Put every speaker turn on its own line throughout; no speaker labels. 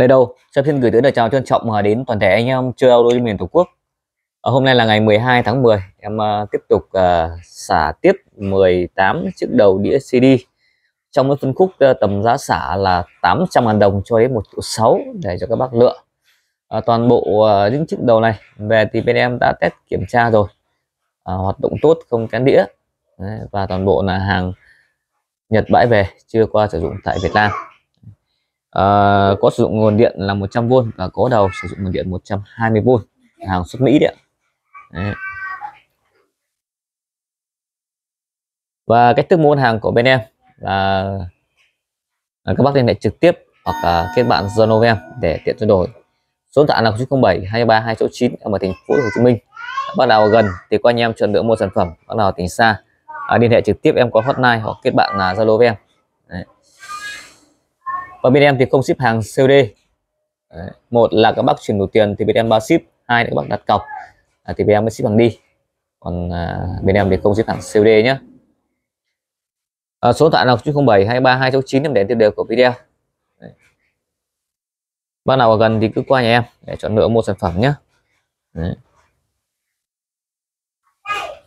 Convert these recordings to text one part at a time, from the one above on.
Lê Đô, Sếp xin gửi tới lời chào trân trọng đến toàn thể anh em chơi Euro trên miền Tổ quốc. À, hôm nay là ngày 12 tháng 10, em uh, tiếp tục uh, xả tiếp 18 chiếc đầu đĩa CD. Trong cái phân khúc uh, tầm giá xả là 800 000 đồng cho đến 1 triệu 6 để cho các bác lựa. À, toàn bộ uh, những chiếc đầu này về thì bên em đã test kiểm tra rồi. À, hoạt động tốt, không kén đĩa. Đấy, và toàn bộ là hàng Nhật bãi về chưa qua sử dụng tại Việt Nam Ờ, có sử dụng nguồn điện là 100V và có đầu sử dụng nguồn điện 120V hàng xuất Mỹ đấy, đấy. và cách thức mua hàng của bên em là, à, các bác liên hệ trực tiếp hoặc kết bạn Zalo em để tiện trao đổi số điện thoại là 0907 23 269 ở thành phố Hồ Chí Minh bác nào gần thì qua anh em chọn lựa mua sản phẩm bác nào tỉnh xa à, liên hệ trực tiếp em qua hotline hoặc kết bạn là Zalo em và bên em thì không ship hàng COD Đấy. một là các bác chuyển đủ tiền thì bên em bao ship hai là các bác đặt cọc à, thì bên em mới ship hàng đi còn à, bên em thì không ship hàng COD nhé à, số điện thoại là 0907 23 chín em để tiêu đề của video bác nào ở gần thì cứ qua nhà em để chọn lựa mua sản phẩm nhé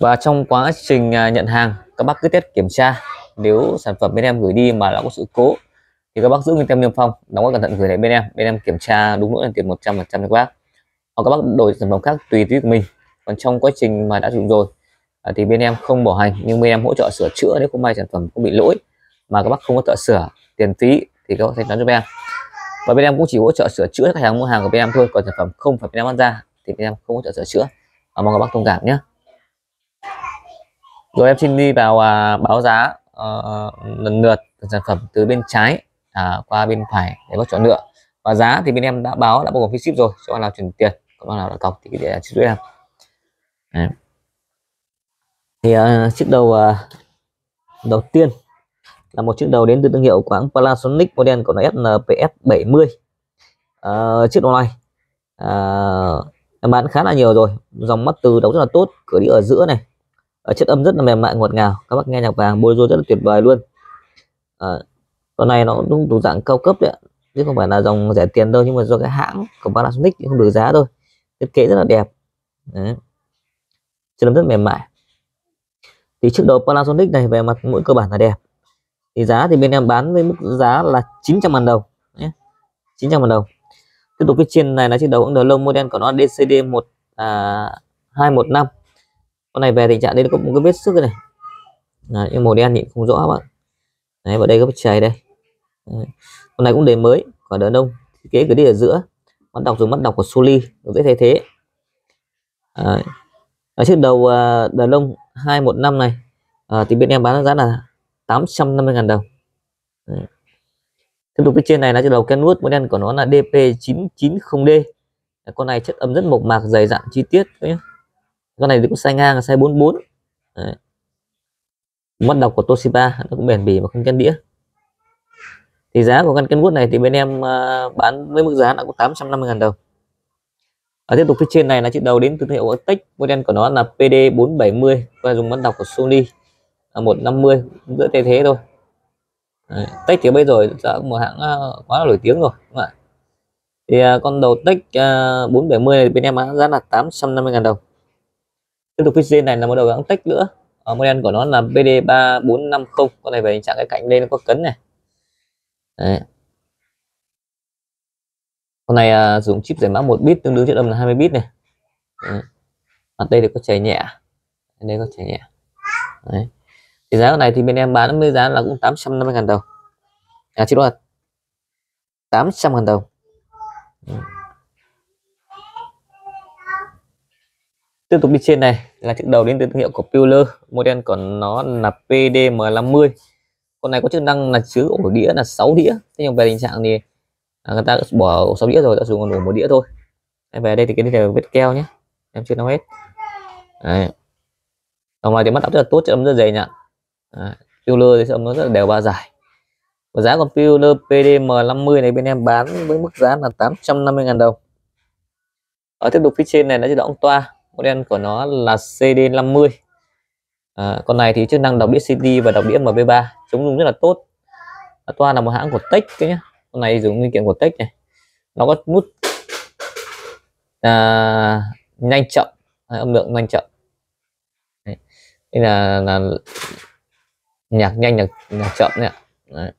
và trong quá trình à, nhận hàng các bác cứ test kiểm tra nếu sản phẩm bên em gửi đi mà đã có sự cố thì các bác giữ nguyên tem niêm phong đóng gói cẩn thận gửi lại bên em bên em kiểm tra đúng lỗi là tiền 100 phần trăm cho các bác hoặc các bác đổi sản phẩm khác tùy tùy của mình còn trong quá trình mà đã dùng rồi à, thì bên em không bảo hành nhưng bên em hỗ trợ sửa chữa nếu không may sản phẩm không bị lỗi mà các bác không có thợ sửa tiền phí thì các bác thanh toán cho bên em và bên em cũng chỉ hỗ trợ sửa chữa khách hàng mua hàng của bên em thôi còn sản phẩm không phải bên em bán ra thì bên em không hỗ trợ sửa chữa à, mong các bác thông cảm nhé rồi em xin đi vào à, báo giá à, lần lượt sản phẩm từ bên trái à, qua bên phải để bác chọn lựa và giá thì bên em đã báo đã bao gồm phí ship rồi cho bạn nào chuyển tiền còn bạn nào đã cọc thì để ship với em Đấy. thì uh, chiếc đầu uh, đầu tiên là một chiếc đầu đến từ thương hiệu của hãng Panasonic model của nó SNPS 70 uh, chiếc đầu này uh, em bán khá là nhiều rồi dòng mắt từ đấu rất là tốt cửa đi ở giữa này ở chất âm rất là mềm mại ngọt ngào các bác nghe nhạc vàng bôi rô rất là tuyệt vời luôn uh, con này nó đúng đủ dạng cao cấp đấy chứ không phải là dòng rẻ tiền đâu nhưng mà do cái hãng của Panasonic cũng không được giá thôi thiết kế rất là đẹp đấy chất lượng rất mềm mại thì trước đầu Panasonic này về mặt mũi cơ bản là đẹp thì giá thì bên em bán với mức giá là 900 ngàn đồng nhé 900 ngàn đồng tiếp tục cái chiên này là chiếc đầu cũng đầu lông model của nó DCD 1 à, 215 con này về tình trạng đây nó có một cái vết sức này Đấy, nhưng màu đen nhìn không rõ bạn đấy vào đây có chày đây Đấy. con này cũng đề mới của đàn ông thiết kế cứ đi ở giữa mắt đọc dùng mắt đọc của Suli dễ thay thế Đấy. ở chiếc đầu à, hai một năm này à, thì bên em bán giá là 850.000 đồng tiếp tục phía trên này là chiếc đầu Kenwood model của nó là DP990D con này chất âm rất mộc mạc dày dặn chi tiết nhé con này cũng size ngang size 44 Đấy. mắt đọc của Toshiba nó cũng bền bỉ mà không kén đĩa thì giá của căn Kenwood này thì bên em ờ, bán với mức giá là có 850 000 đồng ở ờ, tiếp tục phía trên này là chiếc đầu đến thương hiệu Tech model của nó là PD470 và dùng mắt đọc của Sony là 150 giữa thế thế thôi Đấy, Tech thì bây giờ đã một hãng ờ, quá là nổi tiếng rồi đúng không ạ thì con đầu Tech 470 này bên em bán giá là 850 000 đồng tiếp tục phía trên này là một đầu gắn Tech nữa ở model của nó là PD3450 con này về trạng cái cạnh lên nó có cấn này Đấy. Con này à, dùng chip giải mã 1 bit tương đương chất âm là 20 bit này. Đấy. Ở đây thì có chảy nhẹ. đây có chảy nhẹ. Đấy. Thì giá con này thì bên em bán với giá là cũng 850 000 đồng. À chị đoạt. 800 000 đồng. Đấy. Tiếp tục đi trên này là chiếc đầu đến từ thương hiệu của Puller, model còn nó là pdm M50 con này có chức năng là chứa ổ đĩa là 6 đĩa thế nhưng về tình trạng thì à, người ta bỏ ổ 6 đĩa rồi ta dùng còn ổ một đĩa thôi em về đây thì cái này là vết keo nhé em chưa nói hết đấy đồng này thì mắt áp rất là tốt chất âm rất dày nhặn à, filler thì âm nó rất là đều ba giải và giá con filler PDM50 này bên em bán với mức giá là 850.000 đồng ở tiếp tục phía trên này nó chỉ đóng toa model của nó là CD50 à, con này thì chức năng đọc đĩa CD và đọc đĩa MP3 chống rung rất là tốt à, toa là một hãng của Tech cái nhá con này dùng linh kiện của Tech này nó có nút à, nhanh chậm à, âm lượng nhanh chậm đây là, là nhạc nhanh nhạc, nhạc chậm này ạ Đấy.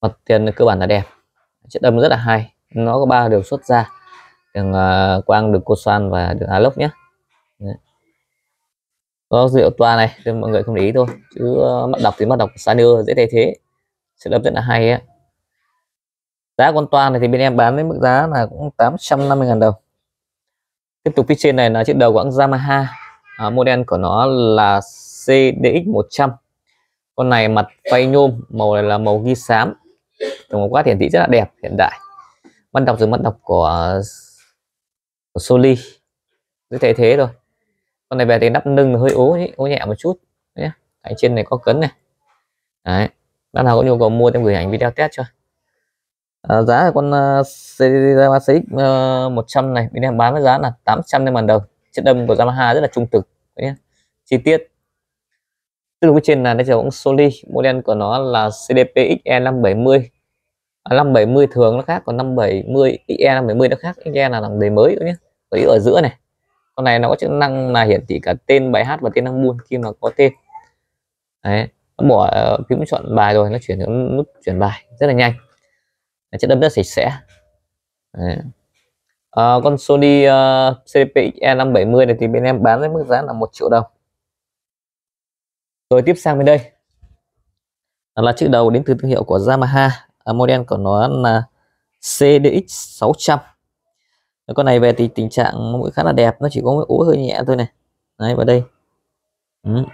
mặt tiền cơ bản là đẹp chất âm rất là hay nó có ba đường xuất ra đường uh, à, quang đường cô xoan và đường aloc nhé có rượu toa này nên mọi người không để ý thôi chứ uh, mắt đọc thì mắt đọc sanio dễ thay thế sẽ lập rất là hay á giá con toa này thì bên em bán với mức giá là cũng 850.000 đồng tiếp tục phía trên này là chiếc đầu quãng Yamaha à, model của nó là CDX 100 con này mặt phay nhôm màu này là màu ghi xám tổng quát hiển thị rất là đẹp hiện đại mất đọc rồi mất đọc của, ờ, của Soli giữ thay thế rồi con này về thì đắp nâng hơi ố nhỉ, ố nhẹ một chút nhé cánh trên này có cấn này đấy bạn nào có nhu cầu mua em gửi ảnh video test cho à, giá của con Yamaha uh, CX uh, 100 này bên em bán với giá là 800 lên màn đầu chất âm của Yamaha rất là trung thực nhé chi tiết tức là trên là đây là cũng Soli model của nó là CDP XE570 570 à, thường nó khác còn 570 IE 570 nó khác IE là dòng đề mới nữa nhé ở ở giữa này con này nó có chức năng là hiển thị cả tên bài hát và tên album khi mà có tên đấy nó bỏ ờ, phím chọn bài rồi nó chuyển đến nút chuyển bài rất là nhanh chất âm rất sạch sẽ đấy. À, con Sony uh, CDP 570 này thì bên em bán với mức giá là 1 triệu đồng rồi tiếp sang bên đây là chữ đầu đến từ thương hiệu của Yamaha à, model của nó là CDX 600 con này về thì tình trạng mũi khá là đẹp nó chỉ có mũi ố hơi nhẹ thôi này đấy vào đây ừ.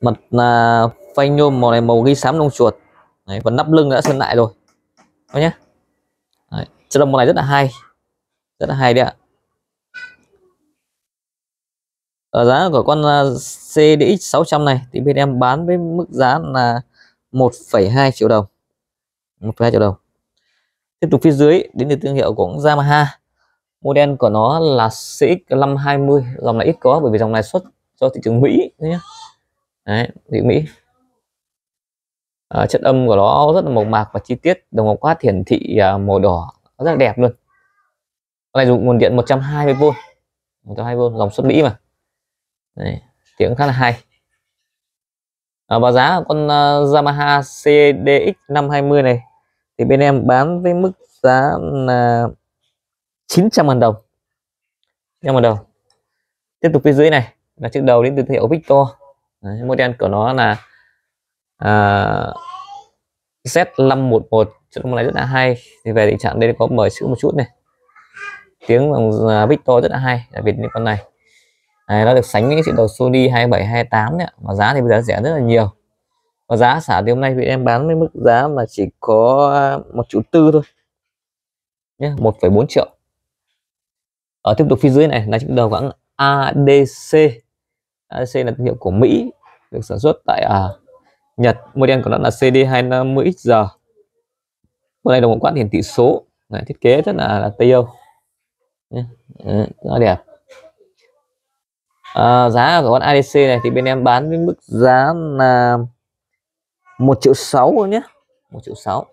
mặt là phanh nhôm màu này màu ghi xám lông chuột đấy, và nắp lưng đã sơn lại rồi đó nhé đấy. chất đồng màu này rất là hay rất là hay đấy ạ ở ờ, giá của con à, CDX 600 này thì bên em bán với mức giá là 1,2 triệu đồng một hai triệu đồng tiếp tục phía dưới đến từ thương hiệu của Yamaha model của nó là CX520 dòng này ít có bởi vì dòng này xuất cho thị trường Mỹ nhé đấy thị Mỹ à, chất âm của nó rất là mộc mạc và chi tiết đồng hồ quát hiển thị à, màu đỏ rất là đẹp luôn con này dùng nguồn điện 120V 120V dòng xuất Mỹ mà đấy, tiếng khá là hay à, báo giá con uh, Yamaha CDX 520 này thì bên em bán với mức giá là 900 ngàn đồng nhưng mà đầu tiếp tục phía dưới này là chiếc đầu đến từ thương hiệu Victor Đấy, model của nó là uh, Z511 chiếc đồng này rất là hay thì về tình trạng đây có mở chữ một chút này tiếng bằng à, Victor rất là hay đặc biệt như con này Đấy, nó được sánh với chiếc đầu Sony 2728 đấy mà giá thì bây giờ rẻ rất là nhiều và giá xả thì hôm nay thì em bán với mức giá mà chỉ có à, một triệu tư thôi nhé 1,4 triệu ở ờ, tiếp tục phía dưới này là chứng đầu hãng ADC ADC là thương hiệu của Mỹ được sản xuất tại à, Nhật model của nó là CD250XR hôm nay đồng một quãng hiển thị số này, thiết kế rất là, là tây âu nhé nó đẹp à, giá của con ADC này thì bên em bán với mức giá là một triệu sáu thôi nhé một triệu sáu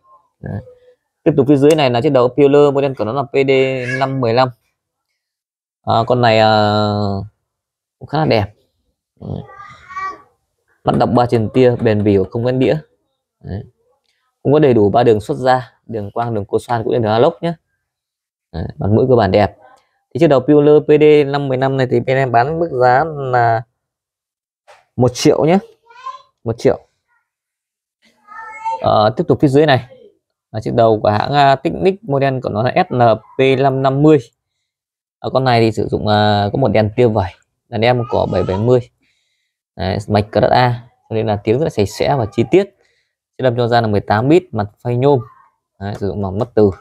tiếp tục phía dưới này là chiếc đầu Peeler model của nó là PD 515 à, con này à, cũng khá là đẹp Đấy. mắt đọc ba trên tia bền bỉ không gắn đĩa Đấy. cũng có đầy đủ ba đường xuất ra đường quang đường cô xoan cũng như đường alox nhé Đấy. mặt mũi cơ bản đẹp thì chiếc đầu Peeler PD 515 này thì bên em bán mức giá là một triệu nhé một triệu à, tiếp tục phía dưới này là chiếc đầu của hãng uh, Technic model của nó là SNP550 ở con này thì sử dụng uh, có một đèn tiêu vẩy là đèn của 770 Đấy, mạch cờ A nên là tiếng rất là sạch sẽ và chi tiết chiếc đâm cho ra là 18 bit mặt phay nhôm Đấy, sử dụng mỏng mất từ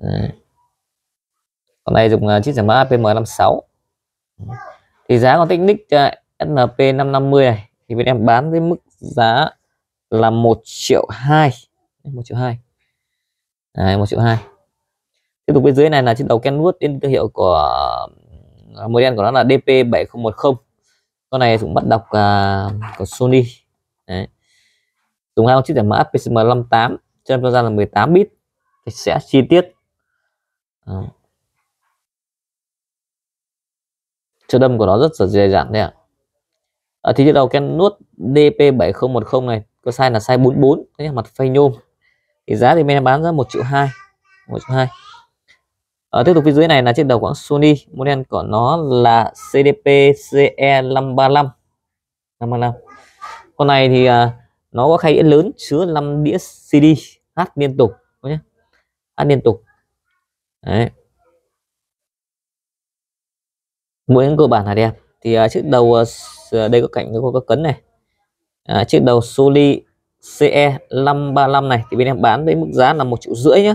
Đấy. con này dùng uh, chiếc giải mã APM56 thì giá con Technic uh, SNP550 này thì bên em bán với mức giá là 1 triệu 2 1 triệu 2 Đấy, 1 triệu 2 tiếp tục bên dưới này là chiếc đầu Kenwood tên thương hiệu của à, model của nó là DP7010 con này cũng bắt đọc uh, của Sony Đấy. dùng hai con chip giải mã PCM58 cho nên ra là 18 bit thì sẽ chi tiết à. chữ đâm của nó rất là dễ dàng đấy ạ à, thì chiếc đầu Kenwood DP7010 này có size là size 44 đấy mặt phay nhôm thì giá thì bên em bán ra 1 triệu 2 1 triệu 2 ở ờ, tiếp tục phía dưới này là chiếc đầu quãng Sony model của nó là CDP CE535 535 con này thì à, nó có khay đĩa lớn chứa 5 đĩa CD hát liên tục nhé hát liên tục đấy mỗi cơ bản là đẹp thì à, chiếc đầu à, đây có cạnh có, có cấn này à, chiếc đầu Soli CE 535 này thì bên em bán với mức giá là một triệu rưỡi nhé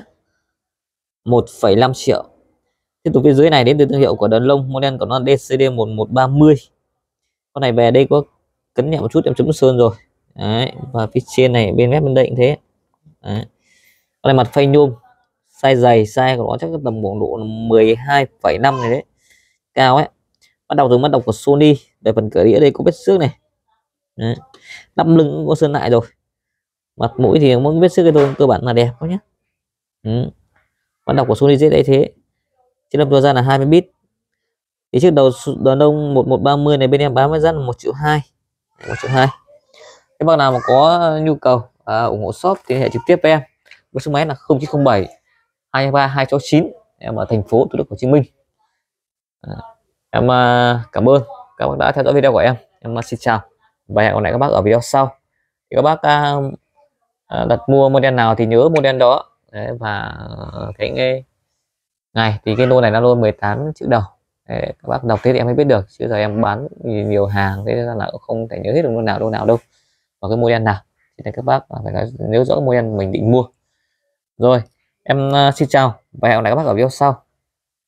1,5 triệu tiếp tục phía dưới này đến từ thương hiệu của Đần Lông model của nó DCD 1130 con này về đây có cấn nhẹ một chút em chấm sơn rồi Đấy. và phía trên này bên mép bên đây cũng thế Đấy. con này mặt phay nhôm size dày size của nó chắc tầm khoảng độ 12,5 này đấy cao ấy bắt đầu từ mắt đọc của Sony để phần cửa đĩa đây có vết xước này đấy lăm lưng cũng có sơn lại rồi mặt mũi thì muốn biết sức cái thôi cơ bản là đẹp quá nhé ừ. bạn đọc của Sony Z đây thế Chiếc lập ra là 20 bit thì trước đầu đàn ông 1130 này bên em bán với giá là 1 triệu 2 1 triệu 2 các bác nào mà có nhu cầu à, ủng hộ shop thì hệ trực tiếp với em với số máy là 0907 23 269 em ở thành phố Thủ Đức Hồ Chí Minh à, em à, cảm ơn các bác đã theo dõi video của em em xin chào và hẹn gặp lại các bác ở video sau thì các bác à, à, đặt mua model nào thì nhớ model đó Đấy, và cái nghe này thì cái lô này là lô 18 chữ đầu Đấy, các bác đọc thế thì em mới biết được chứ giờ em bán nhiều hàng thế là không thể nhớ hết được lô nào lô nào đâu và cái model nào thì các bác phải nói nếu rõ model mình định mua rồi em à, xin chào và hẹn gặp lại các bác ở video sau